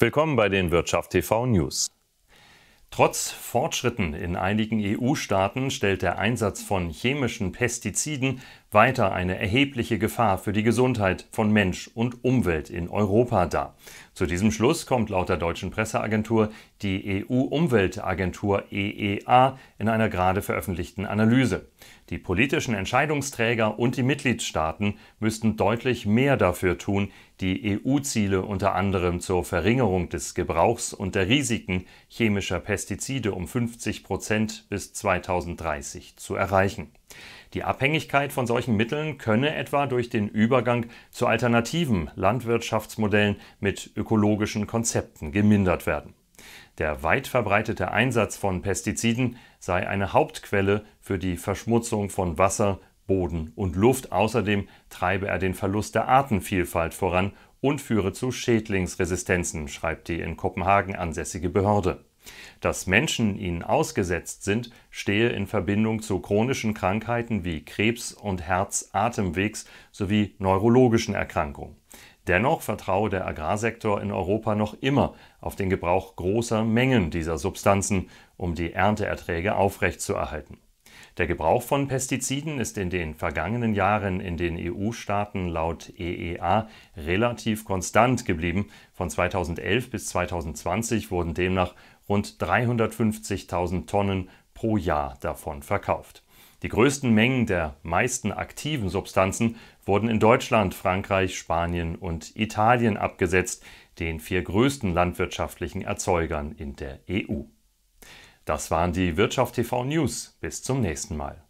Willkommen bei den Wirtschaft TV News. Trotz Fortschritten in einigen EU-Staaten stellt der Einsatz von chemischen Pestiziden weiter eine erhebliche Gefahr für die Gesundheit von Mensch und Umwelt in Europa dar. Zu diesem Schluss kommt laut der deutschen Presseagentur die EU-Umweltagentur EEA in einer gerade veröffentlichten Analyse. Die politischen Entscheidungsträger und die Mitgliedstaaten müssten deutlich mehr dafür tun, die EU-Ziele unter anderem zur Verringerung des Gebrauchs und der Risiken chemischer Pestizide um 50 Prozent bis 2030 zu erreichen. Die Abhängigkeit von solchen Mitteln könne etwa durch den Übergang zu alternativen Landwirtschaftsmodellen mit ökologischen Konzepten gemindert werden. Der weit verbreitete Einsatz von Pestiziden sei eine Hauptquelle für die Verschmutzung von Wasser, Boden und Luft. Außerdem treibe er den Verlust der Artenvielfalt voran und führe zu Schädlingsresistenzen, schreibt die in Kopenhagen ansässige Behörde. Dass Menschen ihnen ausgesetzt sind, stehe in Verbindung zu chronischen Krankheiten wie Krebs und Herz-Atemwegs sowie neurologischen Erkrankungen. Dennoch vertraue der Agrarsektor in Europa noch immer auf den Gebrauch großer Mengen dieser Substanzen, um die Ernteerträge aufrechtzuerhalten. Der Gebrauch von Pestiziden ist in den vergangenen Jahren in den EU-Staaten laut EEA relativ konstant geblieben. Von 2011 bis 2020 wurden demnach rund 350.000 Tonnen pro Jahr davon verkauft. Die größten Mengen der meisten aktiven Substanzen wurden in Deutschland, Frankreich, Spanien und Italien abgesetzt, den vier größten landwirtschaftlichen Erzeugern in der EU. Das waren die Wirtschaft TV News. Bis zum nächsten Mal.